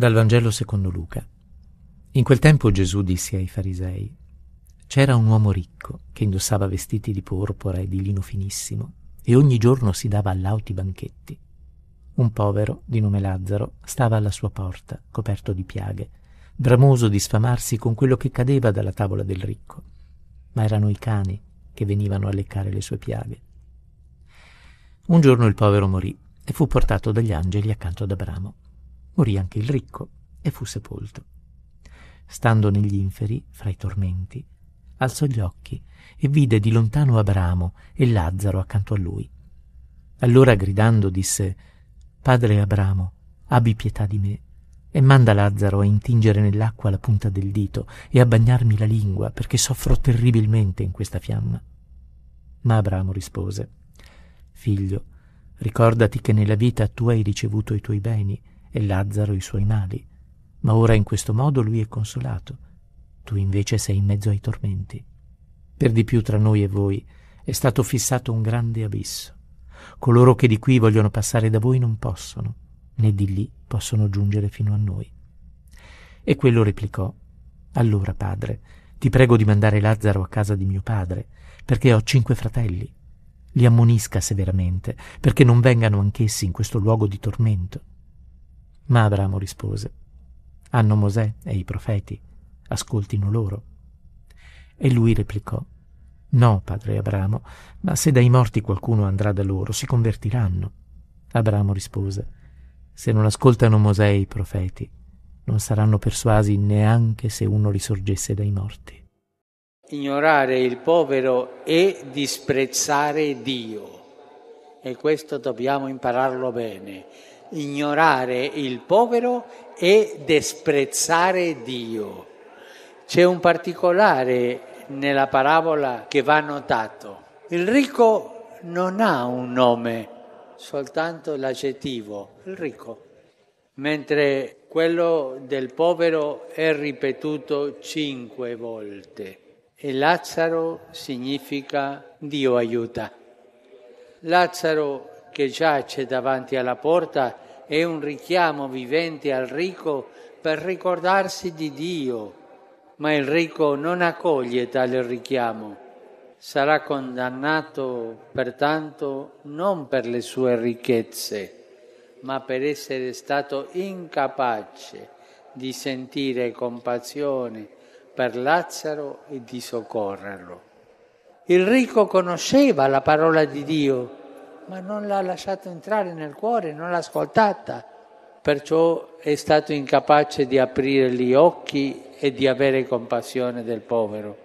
Dal Vangelo secondo Luca. In quel tempo Gesù disse ai farisei, c'era un uomo ricco che indossava vestiti di porpora e di lino finissimo e ogni giorno si dava a lauti banchetti. Un povero, di nome Lazzaro, stava alla sua porta, coperto di piaghe, bramoso di sfamarsi con quello che cadeva dalla tavola del ricco. Ma erano i cani che venivano a leccare le sue piaghe. Un giorno il povero morì e fu portato dagli angeli accanto ad Abramo morì anche il ricco e fu sepolto. Stando negli inferi, fra i tormenti, alzò gli occhi e vide di lontano Abramo e Lazzaro accanto a lui. Allora gridando disse Padre Abramo, abbi pietà di me e manda Lazzaro a intingere nell'acqua la punta del dito e a bagnarmi la lingua perché soffro terribilmente in questa fiamma. Ma Abramo rispose Figlio, ricordati che nella vita tu hai ricevuto i tuoi beni e Lazzaro i suoi mali, ma ora in questo modo lui è consolato, tu invece sei in mezzo ai tormenti. Per di più tra noi e voi è stato fissato un grande abisso. Coloro che di qui vogliono passare da voi non possono, né di lì possono giungere fino a noi. E quello replicò, Allora, padre, ti prego di mandare Lazzaro a casa di mio padre, perché ho cinque fratelli. Li ammonisca severamente, perché non vengano anch'essi in questo luogo di tormento ma Abramo rispose, hanno Mosè e i profeti, ascoltino loro. E lui replicò, no, padre Abramo, ma se dai morti qualcuno andrà da loro, si convertiranno. Abramo rispose, se non ascoltano Mosè e i profeti, non saranno persuasi neanche se uno risorgesse dai morti. Ignorare il povero e disprezzare Dio e questo dobbiamo impararlo bene, ignorare il povero e disprezzare Dio. C'è un particolare nella parabola che va notato. Il ricco non ha un nome, soltanto l'aggettivo, il ricco, mentre quello del povero è ripetuto cinque volte e Lazzaro significa Dio aiuta. Lazzaro che giace davanti alla porta è un richiamo vivente al ricco per ricordarsi di Dio, ma il ricco non accoglie tale richiamo. Sarà condannato pertanto non per le sue ricchezze, ma per essere stato incapace di sentire compassione per Lazzaro e di soccorrerlo. Il ricco conosceva la parola di Dio, ma non l'ha lasciata entrare nel cuore, non l'ha ascoltata. Perciò è stato incapace di aprire gli occhi e di avere compassione del povero.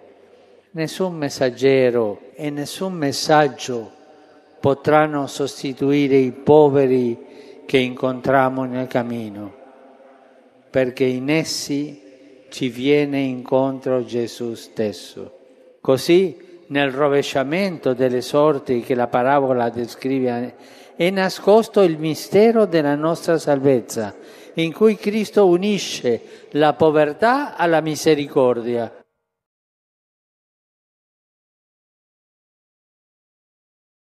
Nessun messaggero e nessun messaggio potranno sostituire i poveri che incontriamo nel cammino, perché in essi ci viene incontro Gesù stesso. Così nel rovesciamento delle sorti che la parabola descrive, è nascosto il mistero della nostra salvezza, in cui Cristo unisce la povertà alla misericordia.